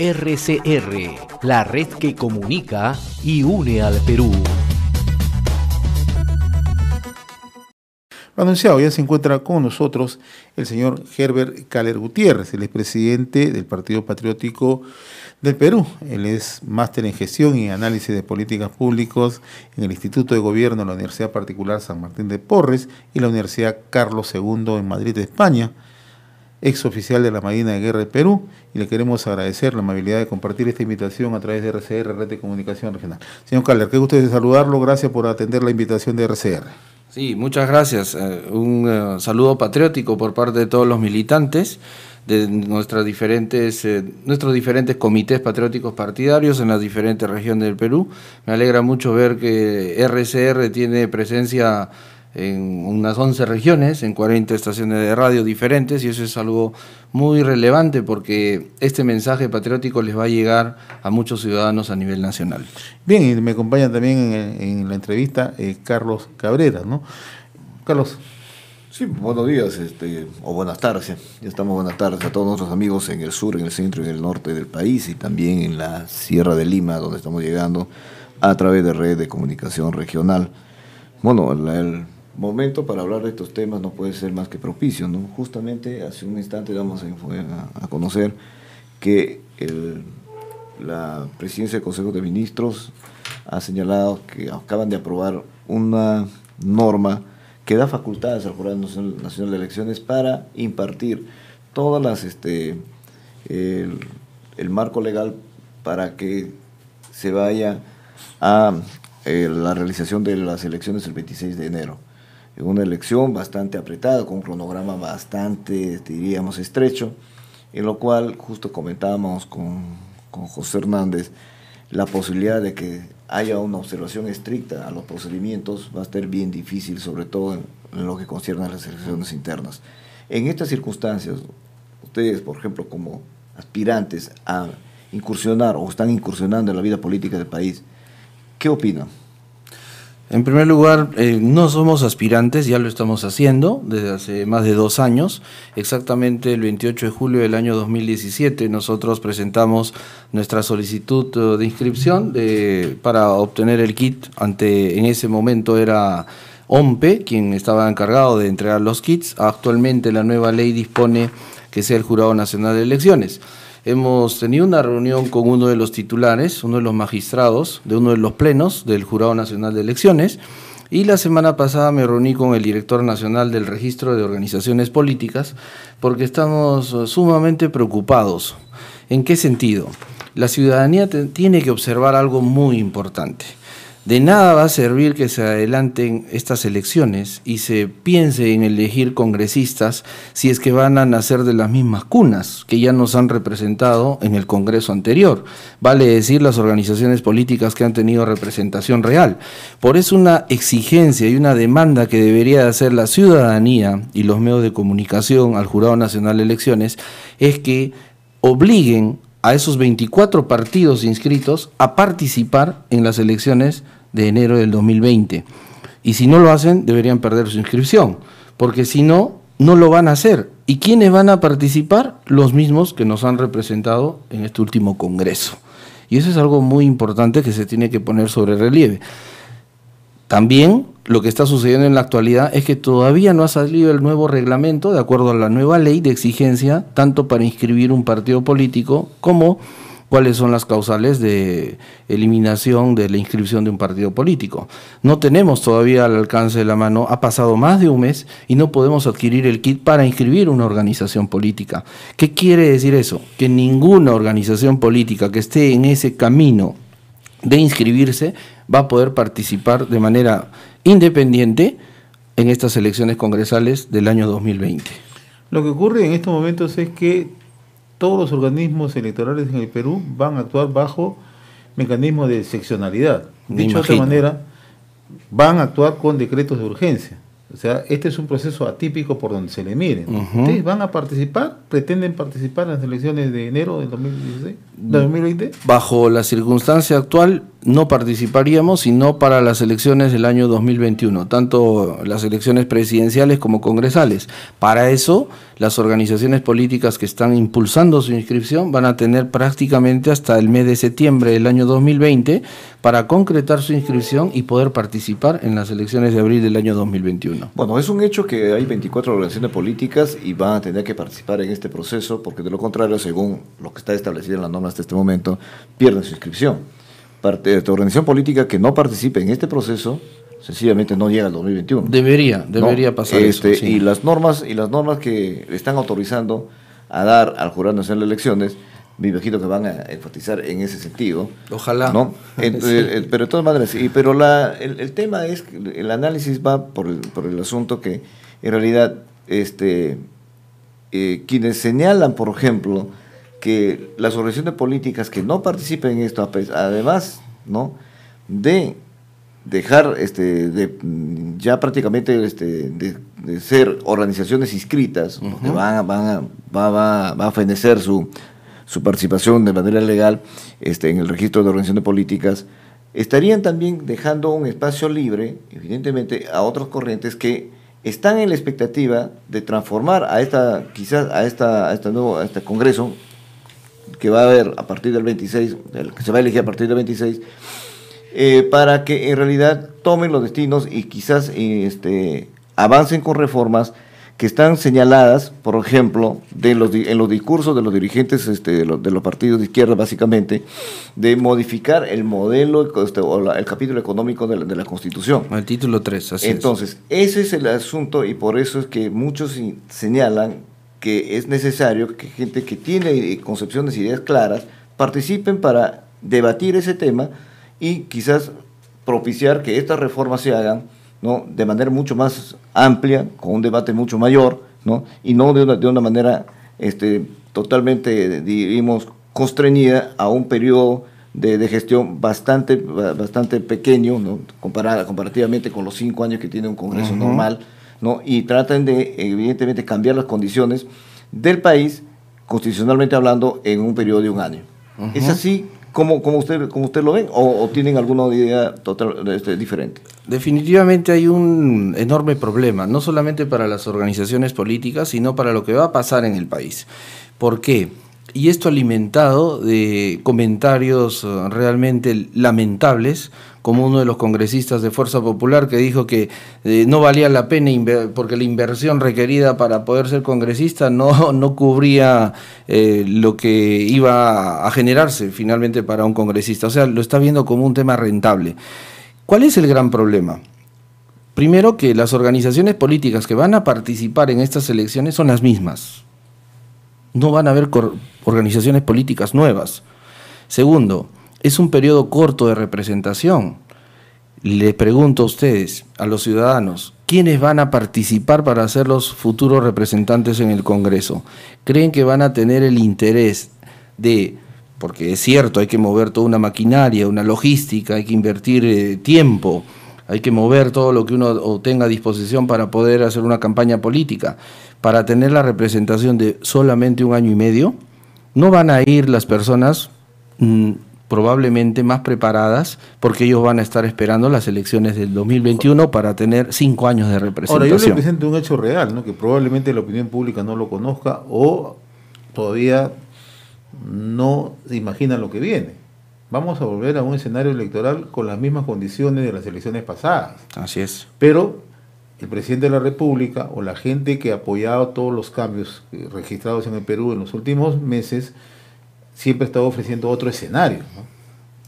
RCR, la red que comunica y une al Perú. Lo anunciado, ya se encuentra con nosotros el señor Herbert Caler Gutiérrez, el presidente del Partido Patriótico del Perú. Él es máster en gestión y análisis de políticas públicas en el Instituto de Gobierno de la Universidad Particular San Martín de Porres y la Universidad Carlos II en Madrid, España exoficial de la Marina de Guerra de Perú, y le queremos agradecer la amabilidad de compartir esta invitación a través de RCR, Red de Comunicación Regional. Señor Calder, qué gusto de saludarlo, gracias por atender la invitación de RCR. Sí, muchas gracias. Eh, un eh, saludo patriótico por parte de todos los militantes de nuestras diferentes, eh, nuestros diferentes comités patrióticos partidarios en las diferentes regiones del Perú. Me alegra mucho ver que RCR tiene presencia en unas 11 regiones, en 40 estaciones de radio diferentes, y eso es algo muy relevante porque este mensaje patriótico les va a llegar a muchos ciudadanos a nivel nacional. Bien, y me acompaña también en, la entrevista eh, Carlos Cabrera, ¿no? Carlos. Sí, buenos días, este, o buenas tardes, ya estamos buenas tardes a todos nuestros amigos en el sur, en el centro y en el norte del país, y también en la Sierra de Lima, donde estamos llegando a través de redes de comunicación regional. Bueno, el momento para hablar de estos temas no puede ser más que propicio. ¿no? Justamente hace un instante damos a, eh, conocer que la presidencia del Consejo de Ministros ha señalado que acaban de aprobar una norma que da facultades al Jurado Nacional de Elecciones para impartir todas las este el, marco legal para que se vaya a eh, la realización de las elecciones el 26 de enero una elección bastante apretada, con un cronograma bastante, diríamos, estrecho, en lo cual justo comentábamos con, José Hernández la posibilidad de que haya una observación estricta a los procedimientos va a ser bien difícil, sobre todo en lo que concierne a las elecciones internas. En estas circunstancias, ustedes, por ejemplo, como aspirantes a incursionar o están incursionando en la vida política del país, ¿qué opinan? En primer lugar, eh, no somos aspirantes, ya lo estamos haciendo desde hace más de dos años. Exactamente el 28 de julio del año 2017 nosotros presentamos nuestra solicitud eh, de inscripción para obtener el kit. Ante, en ese momento era OMPE quien estaba encargado de entregar los kits. Actualmente la nueva ley dispone que sea el Jurado Nacional de Elecciones hemos tenido una reunión con uno de los titulares, uno de los magistrados de uno de los plenos del Jurado Nacional de Elecciones. Y la semana pasada me reuní con el director nacional del Registro de Organizaciones Políticas porque estamos eh, sumamente preocupados. ¿En qué sentido? La ciudadanía tiene que observar algo muy importante. De nada va a servir que se adelanten estas elecciones y se piense en elegir congresistas si es que van a nacer de las mismas cunas que ya nos han representado en el Congreso anterior, vale decir las organizaciones políticas que han tenido representación real. Por eso una exigencia y una demanda que debería hacer la ciudadanía y los medios de comunicación al Jurado Nacional de Elecciones es que obliguen a esos 24 partidos inscritos a participar en las elecciones de enero del 2020. Y si no lo hacen, deberían perder su inscripción, porque si no, no lo van a hacer. ¿Y quiénes van a participar? Los mismos que nos han representado en este último Congreso. Y eso es algo muy importante que se tiene que poner sobre relieve. También lo que está sucediendo en la actualidad es que todavía no ha salido el nuevo reglamento de acuerdo a la nueva ley de exigencia, tanto para inscribir un partido político como cuáles son las causales de eliminación de la inscripción de un partido político. No tenemos todavía al alcance de la mano, ha pasado más de un mes y no podemos adquirir el kit para inscribir una organización política. ¿Qué quiere decir eso? Que ninguna organización política que esté en ese camino de inscribirse va a poder participar de manera independiente en estas elecciones congresales del año 2020. Lo que ocurre en estos momentos es que todos los organismos electorales en el Perú van a actuar bajo mecanismos de seccionalidad. Dicho de otra manera, van a actuar con decretos de urgencia. O sea, este es un proceso atípico por donde se le miren. van a participar? ¿Pretenden participar en las elecciones de enero de 2020? Mm. Bajo la circunstancia actual, no participaríamos, sino para las elecciones del año 2021, tanto las elecciones presidenciales como congresales. Para eso, las organizaciones políticas que están impulsando su inscripción van a tener prácticamente hasta el mes de septiembre del año 2020 para concretar su inscripción y poder participar en las elecciones de abril del año 2021. Bueno, es un hecho que hay 24 organizaciones políticas y van a tener que participar en este proceso porque de lo contrario, según lo que está establecido en las normas hasta este momento, pierden su inscripción de organización política que no participe en este proceso sencillamente no llega al 2021. Debería, debería pasar este, eso, Y las normas y las normas que están autorizando a dar al jurado nacional de elecciones, me imagino que van a enfatizar en ese sentido. Ojalá. ¿no? Eh, eh, pero de todas maneras, y, pero la, el, tema es, el análisis va por el, por el asunto que en realidad este, eh, quienes señalan, por ejemplo, que las organizaciones políticas que no participen en esto, además ¿no? de dejar este de, mm, ya prácticamente este, de, ser organizaciones inscritas que van, van va, va, va, a fenecer su, su participación de manera legal este, en el registro de organizaciones políticas estarían también dejando un espacio libre evidentemente a otras corrientes que están en la expectativa de transformar a esta quizás a esta a este nuevo a este congreso que va a haber a partir del 26, que se va a elegir a partir del 26, eh, para que en realidad tomen los destinos y quizás este, avancen con reformas que están señaladas, por ejemplo, de los, en los discursos de los dirigentes este, de, los, partidos de izquierda, básicamente, de modificar el modelo este, o el capítulo económico de la, Constitución. El título 3, así Entonces, ese es el asunto y por eso es que muchos señalan que es necesario que gente que tiene eh, concepciones, ideas claras, participen para debatir ese tema y quizás propiciar que estas reformas se hagan ¿no? de manera mucho más amplia, con un debate mucho mayor, ¿no? y no de una, de una manera este, totalmente, digamos, constreñida a un periodo de, gestión bastante, bastante pequeño, ¿no? Comparada, comparativamente con los cinco años que tiene un Congreso normal, y tratan de, evidentemente, cambiar las condiciones del país, constitucionalmente hablando, en un periodo de un año. ¿Es así como, como, usted, como usted lo ven o, tienen alguna idea este, diferente? Definitivamente hay un enorme problema, no solamente para las organizaciones políticas, sino para lo que va a pasar en el país. ¿Por qué? Y esto alimentado de comentarios eh, realmente lamentables como uno de los congresistas de Fuerza Popular que dijo que eh, no valía la pena porque la inversión requerida para poder ser congresista no, no cubría eh, lo que iba a generarse finalmente para un congresista. O sea, lo está viendo como un tema rentable. ¿Cuál es el gran problema? Primero que las organizaciones políticas que van a participar en estas elecciones son las mismas. No van a haber organizaciones políticas nuevas. Segundo, es un periodo corto de representación. Les pregunto a ustedes, a los ciudadanos, ¿quiénes van a participar para ser los futuros representantes en el Congreso? ¿Creen que van a tener el interés de, porque es cierto, hay que mover toda una maquinaria, una logística, hay que invertir eh, tiempo, hay que mover todo lo que uno tenga a disposición para poder hacer una campaña política, para tener la representación de solamente un año y medio? ¿No van a ir las personas? Mm, probablemente más preparadas, porque ellos van a estar esperando las elecciones del 2021 para tener cinco años de representación. Ahora, yo le presento un hecho real, ¿no? que probablemente la opinión pública no lo conozca o todavía no se imagina lo que viene. Vamos a volver a un escenario electoral con las mismas condiciones de las elecciones pasadas. Así es. Pero el presidente de la República o la gente que ha apoyado todos los cambios registrados en el Perú en los últimos meses, siempre estaba ofreciendo otro escenario.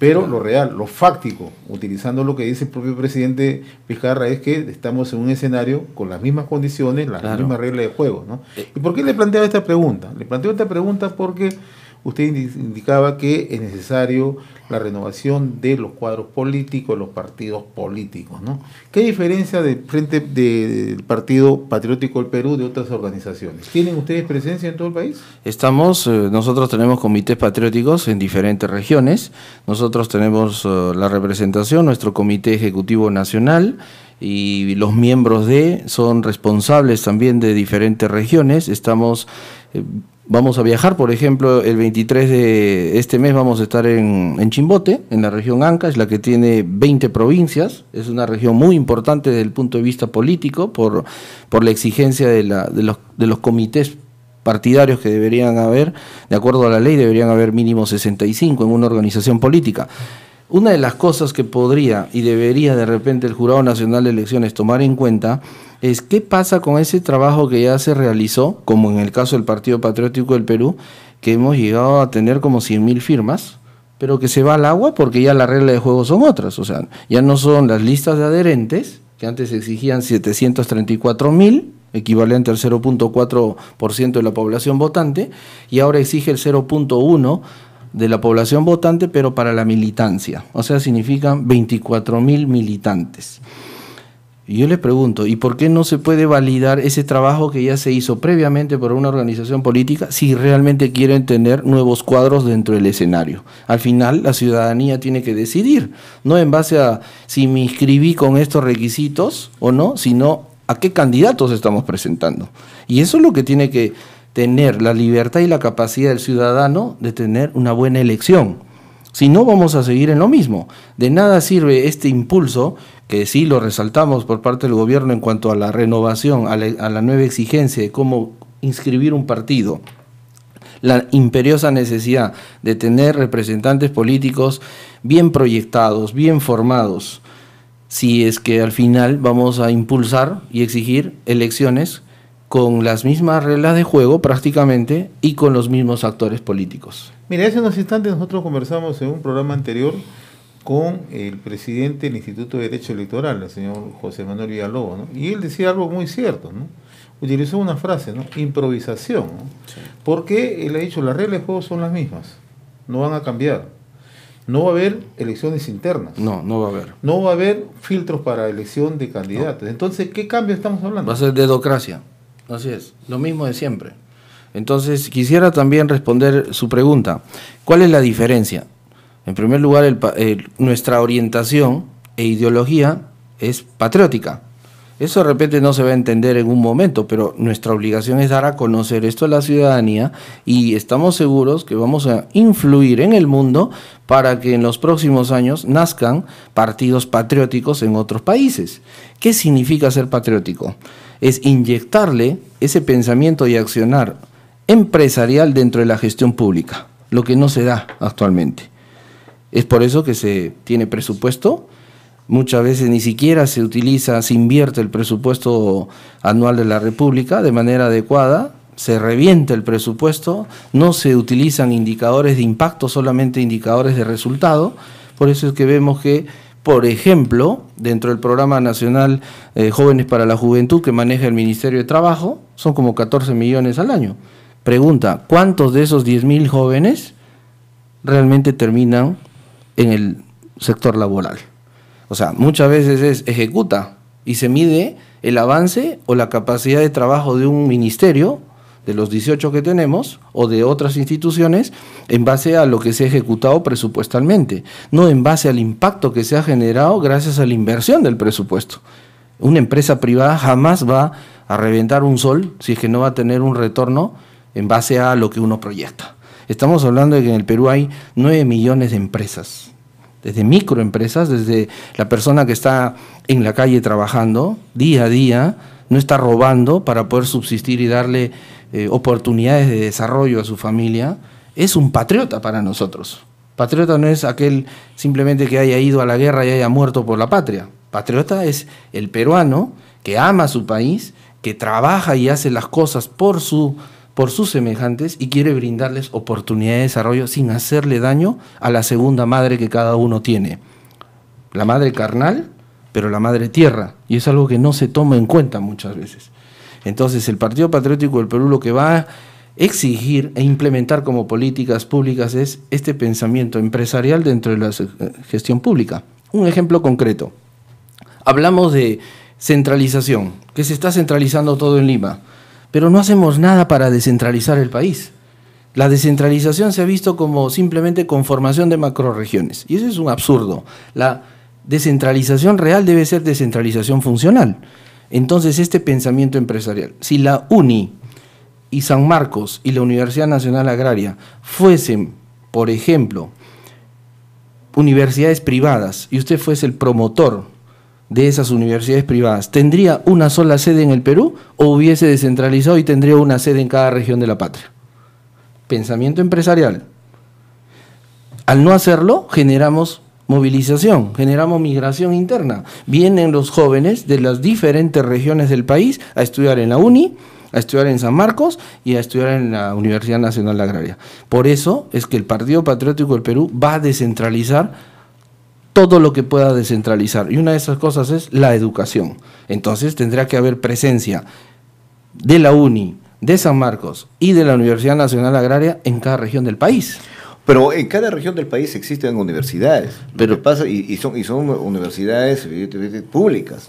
Pero lo real, lo fáctico, utilizando lo que dice el propio presidente Pizarra, es que estamos en un escenario con las mismas condiciones, las mismas reglas de juego. ¿no? Eh. ¿Y por qué le planteaba esta pregunta? Le planteo esta pregunta porque usted indicaba que es necesario la renovación de los cuadros políticos, los partidos políticos, ¿no? ¿Qué diferencia del frente del Partido Patriótico del Perú de otras organizaciones? ¿Tienen ustedes presencia en todo el país? Estamos, eh, nosotros tenemos comités patrióticos en diferentes regiones, nosotros tenemos eh, la representación, nuestro comité ejecutivo nacional, y los miembros de son responsables también de diferentes regiones. Estamos eh, Vamos a viajar, por ejemplo, el 23 de este mes vamos a estar en, Chimbote, en la región Anca, es la que tiene 20 provincias. Es una región muy importante desde el punto de vista político por, por la exigencia de, la, de, los, de los comités partidarios que deberían haber, de acuerdo a la ley, deberían haber mínimo 65 en una organización política. Una de las cosas que podría y debería de repente el Jurado Nacional de Elecciones tomar en cuenta es qué pasa con ese trabajo que ya se realizó, como en el caso del Partido Patriótico del Perú, que hemos llegado a tener como 100.000 firmas, pero que se va al agua porque ya las reglas de juego son otras. O sea, ya no son las listas de adherentes, que antes exigían 734.000 equivalente al 0.4% de la población votante, y ahora exige el 0.1% de la población votante, pero para la militancia. O sea, significan 24.000 militantes. Y yo les pregunto, ¿y por qué no se puede validar ese trabajo que ya se hizo previamente por una organización política si realmente quieren tener nuevos cuadros dentro del escenario? Al final, la ciudadanía tiene que decidir, no en base a si me inscribí con estos requisitos o no, sino a qué candidatos estamos presentando. Y eso es lo que tiene que tener la libertad y la capacidad del ciudadano de tener una buena elección. Si no, vamos a seguir en lo mismo. De nada sirve este impulso, que sí lo resaltamos por parte del gobierno en cuanto a la renovación, a la, nueva exigencia de cómo inscribir un partido la imperiosa necesidad de tener representantes políticos bien proyectados, bien formados, si es que al final vamos a impulsar y exigir elecciones con las mismas reglas de juego prácticamente y con los mismos actores políticos. Mire, hace unos instantes nosotros conversamos en un programa anterior con el presidente del Instituto de Derecho Electoral, el señor José Manuel Villalobos, y él decía algo muy cierto, ¿no? utilizó una frase, ¿no? improvisación, porque él ha dicho, las reglas de juego son las mismas, no van a cambiar, no va a haber elecciones internas. No, no va a haber. No va a haber filtros para elección de candidatos. Entonces, ¿qué cambio estamos hablando? Va a ser dedocracia, así es, lo mismo de siempre. Entonces, quisiera también responder su pregunta. ¿Cuál es la diferencia? En primer lugar, nuestra orientación e ideología es patriótica. Eso de repente no se va a entender en un momento, pero nuestra obligación es dar a conocer esto a la ciudadanía y estamos seguros que vamos a influir en el mundo para que en los próximos años nazcan partidos patrióticos en otros países. ¿Qué significa ser patriótico? Es inyectarle ese pensamiento y accionar empresarial dentro de la gestión pública, lo que no se da actualmente. Es por eso que se tiene presupuesto, muchas veces ni siquiera se utiliza, se invierte el presupuesto anual de la República de manera adecuada, se revienta el presupuesto, no se utilizan indicadores de impacto, solamente indicadores de resultado, por eso es que vemos que por ejemplo, dentro del Programa Nacional eh, Jóvenes para la Juventud que maneja el Ministerio de Trabajo, son como 14 millones al año. Pregunta, ¿cuántos de esos 10.000 jóvenes realmente terminan en el sector laboral? O sea, muchas veces es ejecuta y se mide el avance o la capacidad de trabajo de un ministerio, de los 18 que tenemos, o de otras instituciones, en base a lo que se ha ejecutado presupuestalmente, no en base al impacto que se ha generado gracias a la inversión del presupuesto. Una empresa privada jamás va a reventar un sol si es que no va a tener un retorno en base a lo que uno proyecta. Estamos hablando de que en el Perú hay 9 millones de empresas, desde microempresas, desde la persona que está en la calle trabajando día a día, no está robando para poder subsistir y darle eh, oportunidades de desarrollo a su familia, es un patriota para nosotros. Patriota no es aquel simplemente que haya ido a la guerra y haya muerto por la patria. Patriota es el peruano que ama su país, que trabaja y hace las cosas por su por sus semejantes y quiere brindarles oportunidad de desarrollo sin hacerle daño a la segunda madre que cada uno tiene. La madre carnal, pero la madre tierra. Y es algo que no se toma en cuenta muchas veces. Entonces el Partido Patriótico del Perú lo que va a exigir e implementar como políticas públicas es este pensamiento empresarial dentro de la eh, gestión pública. Un ejemplo concreto. Hablamos de centralización, que se está centralizando todo en Lima pero no hacemos nada para descentralizar el país. La descentralización se ha visto como simplemente conformación de macroregiones, y eso es un absurdo. La descentralización real debe ser descentralización funcional. Entonces, este pensamiento empresarial, si la UNI y San Marcos y la Universidad Nacional Agraria fuesen, por ejemplo, universidades privadas, y usted fuese el promotor de esas universidades privadas tendría una sola sede en el Perú o hubiese descentralizado y tendría una sede en cada región de la patria? Pensamiento empresarial. Al no hacerlo, generamos movilización, generamos migración interna. Vienen los jóvenes de las diferentes regiones del país a estudiar en la UNI, a estudiar en San Marcos y a estudiar en la Universidad Nacional Agraria. Por eso es que el Partido Patriótico del Perú va a descentralizar todo lo que pueda descentralizar. Y una de esas cosas es la educación. Entonces tendrá que haber presencia de la UNI, de San Marcos y de la Universidad Nacional Agraria en cada región del país. Pero en cada región del país existen universidades. Pero pasa y, son universidades públicas.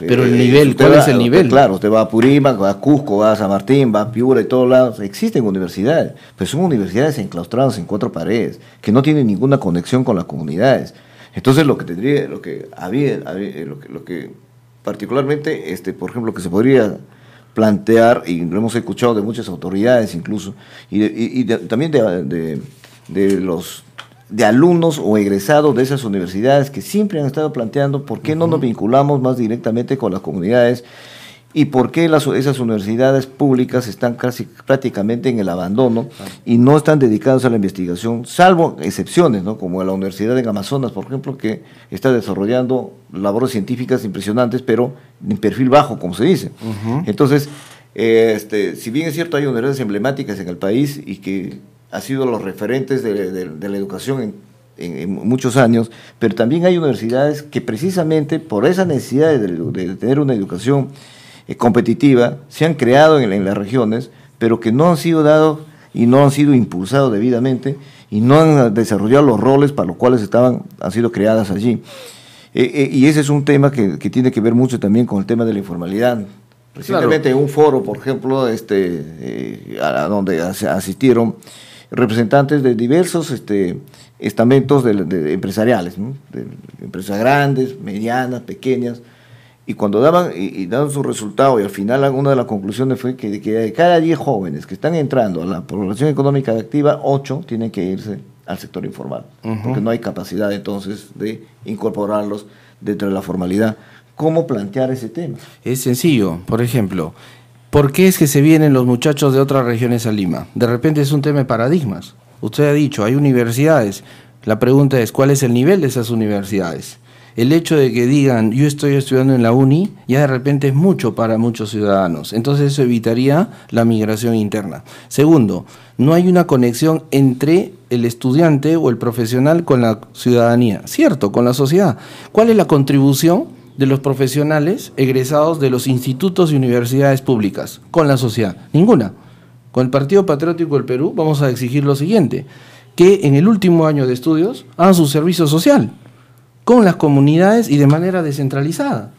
Pero el eh, nivel, ¿cuál es el nivel? Claro, usted va a Purímac, va a Cusco, va a San Martín, va a Piura y todos lados. Existen universidades, pero son universidades enclaustradas en cuatro paredes, que no tienen ninguna conexión con las comunidades. Entonces lo que tendría, lo que había, eh, lo, que, particularmente, este, por ejemplo, que se podría plantear, y lo hemos escuchado de muchas autoridades incluso, y, también de, los de alumnos o egresados de esas universidades que siempre han estado planteando por qué no nos vinculamos más directamente con las comunidades y por qué las, esas universidades públicas están casi, prácticamente en el abandono y no están dedicadas a la investigación, salvo excepciones, ¿no? como la Universidad de Amazonas, por ejemplo, que está desarrollando labores científicas impresionantes, pero en perfil bajo, como se dice. Entonces, eh, este, si bien es cierto, hay universidades emblemáticas en el país y que han sido los referentes de, la educación en muchos años, pero también hay universidades que precisamente por esa necesidad de tener una educación eh, competitiva se han creado en, las regiones, pero que no han sido dados y no han sido impulsados debidamente y no han desarrollado los roles para los cuales estaban, han sido creadas allí. Eh, eh, y ese es un tema que, que, tiene que ver mucho también con el tema de la informalidad. Recientemente en un foro, por ejemplo, este, a donde asistieron representantes de diversos este, estamentos empresariales, de empresas grandes, medianas, pequeñas, y cuando daban y, resultado daban sus y al final una de las conclusiones fue que, de cada 10 jóvenes que están entrando a la población económica activa, 8 tienen que irse al sector informal, porque no hay capacidad entonces de incorporarlos dentro de la formalidad. ¿Cómo plantear ese tema? Es sencillo, por ejemplo, ¿por qué es que se vienen los muchachos de otras regiones a Lima? De repente es un tema de paradigmas. Usted ha dicho, hay universidades. La pregunta es, ¿cuál es el nivel de esas universidades? el hecho de que digan yo estoy estudiando en la UNI ya de repente es mucho para muchos ciudadanos. Entonces eso evitaría la migración interna. Segundo, no hay una conexión entre el estudiante o el profesional con la ciudadanía, ¿cierto? Con la sociedad. ¿Cuál es la contribución de los profesionales egresados de los institutos y universidades públicas con la sociedad? Ninguna. Con el Partido Patriótico del Perú vamos a exigir lo siguiente, que en el último año de estudios hagan su servicio social con las comunidades y de manera descentralizada.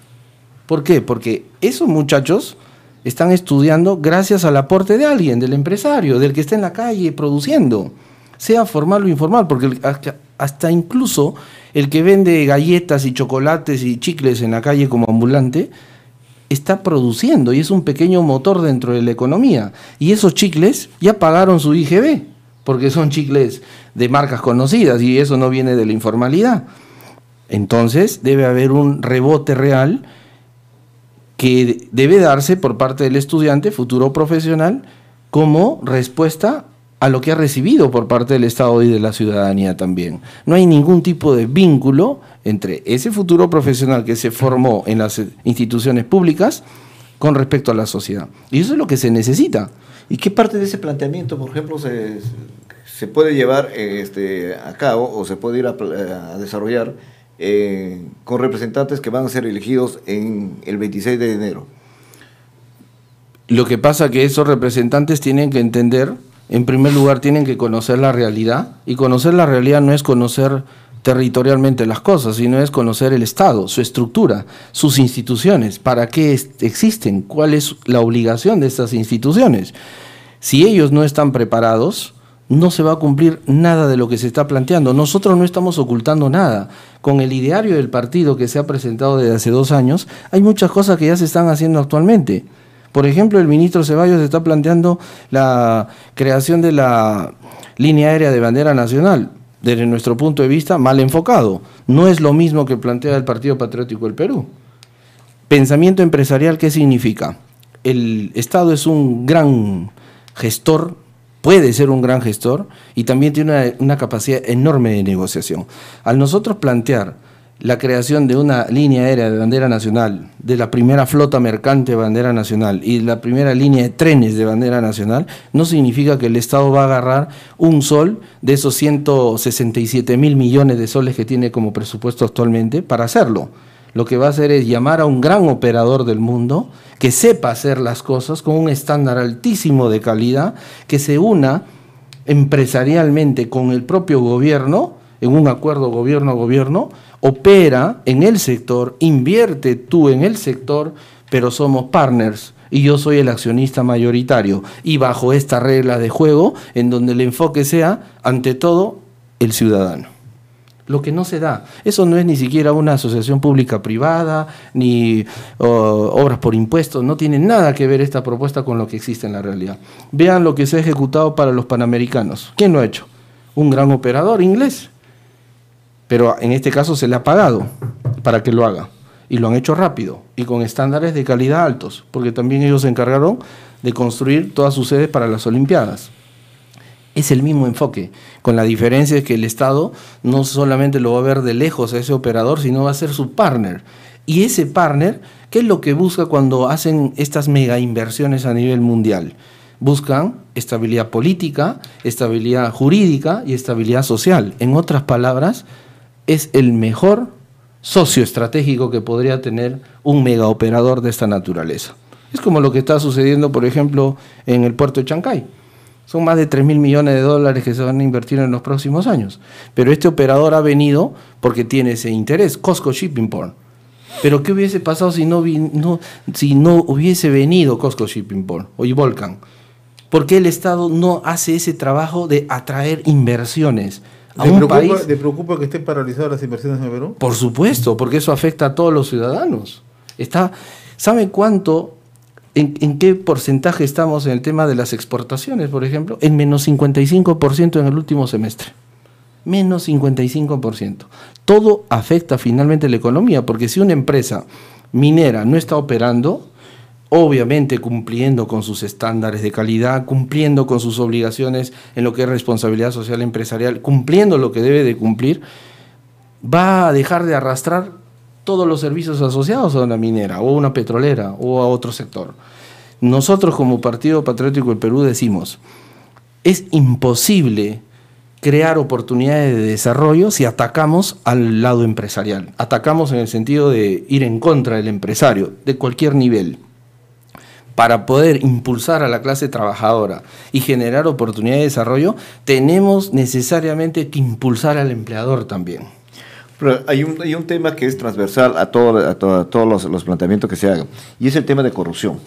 ¿Por qué? Porque esos muchachos están estudiando gracias al aporte de alguien, del empresario, del que está en la calle produciendo, sea formal o informal, porque hasta incluso el que vende galletas y chocolates y chicles en la calle como ambulante, está produciendo y es un pequeño motor dentro de la economía. Y esos chicles ya pagaron su IGB, porque son chicles de marcas conocidas y eso no viene de la informalidad. Entonces debe haber un rebote real que debe darse por parte del estudiante, futuro profesional, como respuesta a lo que ha recibido por parte del Estado y de la ciudadanía también. No hay ningún tipo de vínculo entre ese futuro profesional que se formó en las instituciones públicas con respecto a la sociedad. Y eso es lo que se necesita. ¿Y qué parte de ese planteamiento, por ejemplo, se, puede llevar este, a cabo o se puede ir a desarrollar? Eh, con representantes que van a ser elegidos en el 26 de enero. Lo que pasa es que esos representantes tienen que entender, en primer lugar, tienen que conocer la realidad, y conocer la realidad no es conocer territorialmente las cosas, sino es conocer el Estado, su estructura, sus instituciones, para qué existen, cuál es la obligación de estas instituciones. Si ellos no están preparados, no se va a cumplir nada de lo que se está planteando. Nosotros no estamos ocultando nada. Con el ideario del partido que se ha presentado desde hace dos años, hay muchas cosas que ya se están haciendo actualmente. Por ejemplo, el ministro Ceballos está planteando la creación de la línea aérea de bandera nacional. Desde nuestro punto de vista, mal enfocado. No es lo mismo que plantea el Partido Patriótico del Perú. Pensamiento empresarial, ¿qué significa? El Estado es un gran gestor puede ser un gran gestor y también tiene una, capacidad enorme de negociación. Al nosotros plantear la creación de una línea aérea de bandera nacional, de la primera flota mercante de bandera nacional y la primera línea de trenes de bandera nacional, no significa que el Estado va a agarrar un sol de esos 167 mil millones de soles que tiene como presupuesto actualmente para hacerlo lo que va a hacer es llamar a un gran operador del mundo que sepa hacer las cosas con un estándar altísimo de calidad, que se una empresarialmente con el propio gobierno, en un acuerdo gobierno-gobierno, opera en el sector, invierte tú en el sector, pero somos partners y yo soy el accionista mayoritario. Y bajo esta regla de juego, en donde el enfoque sea, ante todo, el ciudadano lo que no se da. Eso no es ni siquiera una asociación pública-privada, ni obras por impuestos, no tiene nada que ver esta propuesta con lo que existe en la realidad. Vean lo que se ha ejecutado para los panamericanos. ¿Quién lo ha hecho? Un gran operador inglés. Pero en este caso se le ha pagado para que lo haga. Y lo han hecho rápido y con estándares de calidad altos, porque también ellos se encargaron de construir todas sus sedes para las Olimpiadas es el mismo enfoque, con la diferencia de que el Estado no solamente lo va a ver de lejos a ese operador, sino va a ser su partner. Y ese partner, ¿qué es lo que busca cuando hacen estas mega inversiones a nivel mundial? Buscan estabilidad política, estabilidad jurídica y estabilidad social. En otras palabras, es el mejor socio estratégico que podría tener un mega operador de esta naturaleza. Es como lo que está sucediendo, por ejemplo, en el puerto de Chancay son más de 3 mil millones de dólares que se van a invertir en los próximos años. Pero este operador ha venido porque tiene ese interés, Costco Shipping Port. Pero ¿qué hubiese pasado si no, vi, si no hubiese venido Costco Shipping Port o Volcan? ¿Por qué el Estado no hace ese trabajo de atraer inversiones? A un preocupa, país? ¿Te preocupa que estén paralizadas las inversiones en Perú? Por supuesto, porque eso afecta a todos los ciudadanos. Está, ¿Sabe cuánto ¿En, qué porcentaje estamos en el tema de las exportaciones, por ejemplo? En menos 55% en el último semestre. Menos 55%. Todo afecta finalmente la economía, porque si una empresa minera no está operando, obviamente cumpliendo con sus estándares de calidad, cumpliendo con sus obligaciones en lo que es responsabilidad social empresarial, cumpliendo lo que debe de cumplir, va a dejar de arrastrar todos los servicios asociados a una minera o una petrolera o a otro sector. Nosotros como Partido Patriótico del Perú decimos, es imposible crear oportunidades de desarrollo si atacamos al lado empresarial. Atacamos en el sentido de ir en contra del empresario, de cualquier nivel, para poder impulsar a la clase trabajadora y generar oportunidades de desarrollo, tenemos necesariamente que impulsar al empleador también. Pero hay un, hay un tema que es transversal a, todo, todos los, planteamientos que se hagan, y es el tema de corrupción.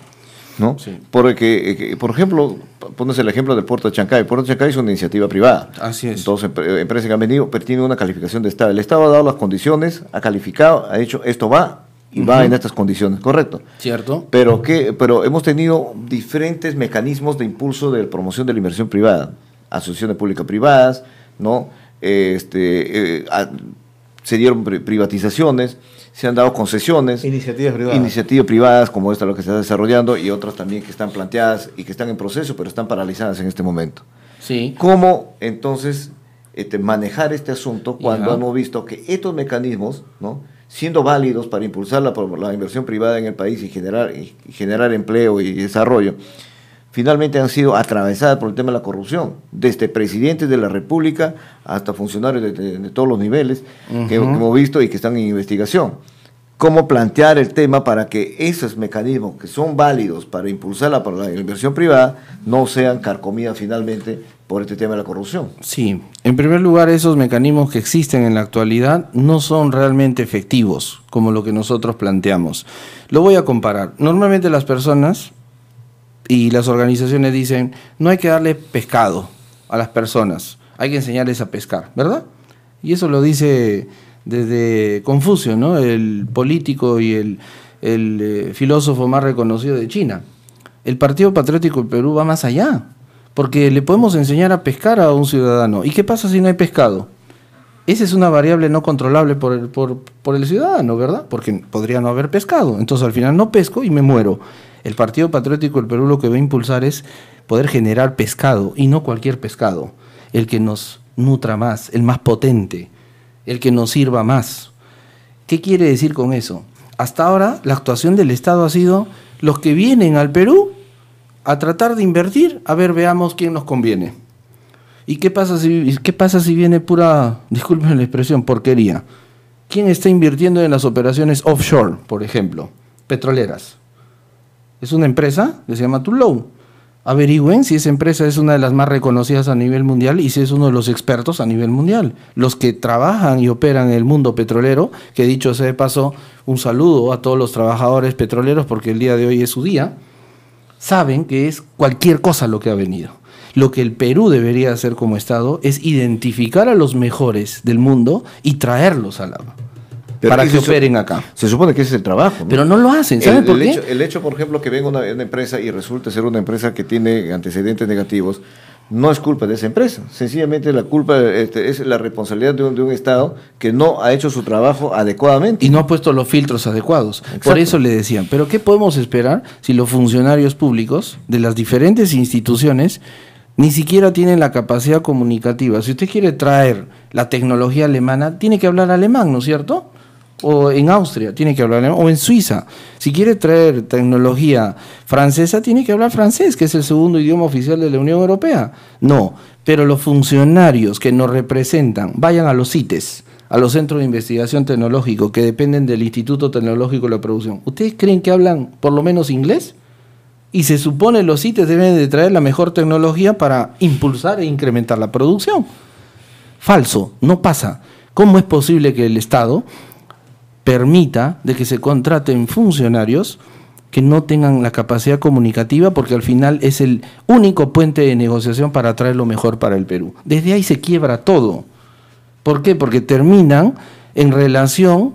¿no? Porque, eh, por ejemplo, pones el ejemplo del puerto de Chancay. El puerto de Chancay es una iniciativa privada. Así es. Entonces, eh, empresas que han venido, pero tienen una calificación de Estado. El Estado ha dado las condiciones, ha calificado, ha dicho, esto va y va en estas condiciones, correcto. Cierto. Pero, que, pero hemos tenido diferentes mecanismos de impulso de promoción de la inversión privada, asociaciones públicas privadas, ¿no? este, eh, se dieron privatizaciones, se han dado concesiones. Iniciativas privadas. Iniciativas privadas como esta, lo que se está desarrollando, y otras también que están planteadas y que están en proceso, pero están paralizadas en este momento. Sí. ¿Cómo entonces este, manejar este asunto cuando hemos visto que estos mecanismos, ¿no? siendo válidos para impulsar la, la inversión privada en el país y generar, y generar empleo y desarrollo, finalmente han sido atravesadas por el tema de la corrupción, desde presidentes de la República hasta funcionarios de, todos los niveles que, hemos visto y que están en investigación. ¿Cómo plantear el tema para que esos mecanismos que son válidos para impulsar la inversión privada no sean carcomidas finalmente por este tema de la corrupción? Sí, en primer lugar, esos mecanismos que existen en la actualidad no son realmente efectivos, como lo que nosotros planteamos. Lo voy a comparar. Normalmente las personas y las organizaciones dicen, no hay que darle pescado a las personas, hay que enseñarles a pescar, ¿verdad? Y eso lo dice desde Confucio, ¿no? el político y el, eh, filósofo más reconocido de China. El Partido Patriótico del Perú va más allá, porque le podemos enseñar a pescar a un ciudadano. ¿Y qué pasa si no hay pescado? Esa es una variable no controlable por por, por el ciudadano, ¿verdad? Porque podría no haber pescado. Entonces al final no pesco y me muero. El Partido Patriótico del Perú lo que va a impulsar es poder generar pescado, y no cualquier pescado, el que nos nutra más, el más potente, el que nos sirva más. ¿Qué quiere decir con eso? Hasta ahora la actuación del Estado ha sido los que vienen al Perú a tratar de invertir, a ver, veamos quién nos conviene. ¿Y qué pasa si, qué pasa si viene pura, disculpen la expresión, porquería? ¿Quién está invirtiendo en las operaciones offshore, por ejemplo? Petroleras es una empresa que se llama Tullow. Averigüen si esa empresa es una de las más reconocidas a nivel mundial y si es uno de los expertos a nivel mundial. Los que trabajan y operan en el mundo petrolero, que dicho sea de paso, un saludo a todos los trabajadores petroleros porque el día de hoy es su día, saben que es cualquier cosa lo que ha venido. Lo que el Perú debería hacer como Estado es identificar a los mejores del mundo y traerlos al agua para que operen acá. Se supone que ese es el trabajo. Pero no lo hacen, ¿saben el, por qué? Hecho, el hecho, por ejemplo, que venga una, empresa y resulte ser una empresa que tiene antecedentes negativos, no es culpa de esa empresa. Sencillamente la culpa este, es la responsabilidad de un, de un, Estado que no ha hecho su trabajo adecuadamente. Y no ha puesto los filtros adecuados. Por eso le decían, pero ¿qué podemos esperar si los funcionarios públicos de las diferentes instituciones ni siquiera tienen la capacidad comunicativa? Si usted quiere traer la tecnología alemana, tiene que hablar alemán, ¿no es cierto? o en Austria tiene que hablar alemán, o en Suiza. Si quiere traer tecnología francesa, tiene que hablar francés, que es el segundo idioma oficial de la Unión Europea. No, pero los funcionarios que nos representan vayan a los CITES, a los centros de investigación tecnológico que dependen del Instituto Tecnológico de la Producción. ¿Ustedes creen que hablan por lo menos inglés? Y se supone los CITES deben de traer la mejor tecnología para impulsar e incrementar la producción. Falso, no pasa. ¿Cómo es posible que el Estado permita de que se contraten funcionarios que no tengan la capacidad comunicativa porque al final es el único puente de negociación para traer lo mejor para el Perú. Desde ahí se quiebra todo. ¿Por qué? Porque terminan en relación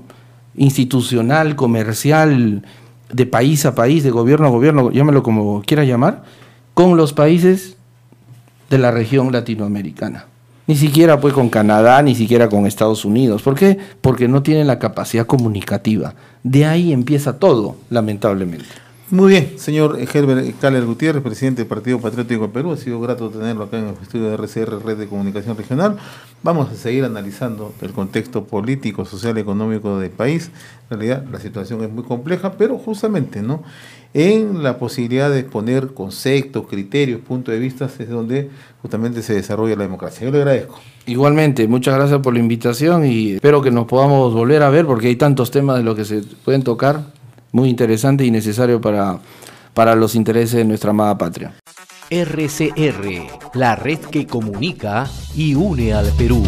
institucional, comercial, de país a país, de gobierno a gobierno, llámalo como quiera llamar, con los países de la región latinoamericana. Ni siquiera pues con Canadá, ni siquiera con Estados Unidos. ¿Por qué? Porque no tienen la capacidad comunicativa. De ahí empieza todo, lamentablemente. Muy bien, señor Herbert Caler Gutiérrez, presidente del Partido Patriótico de Perú. Ha sido grato tenerlo acá en el estudio de RCR, Red de Comunicación Regional. Vamos a seguir analizando el contexto político, social, económico del país. En realidad, la situación es muy compleja, pero justamente, ¿no? en la posibilidad de exponer conceptos, criterios, puntos de vista, es donde justamente se desarrolla la democracia. Yo le agradezco. Igualmente, muchas gracias por la invitación y espero que nos podamos volver a ver porque hay tantos temas de los que se pueden tocar, muy interesante y necesario para, para los intereses de nuestra amada patria. RCR, la red que comunica y une al Perú.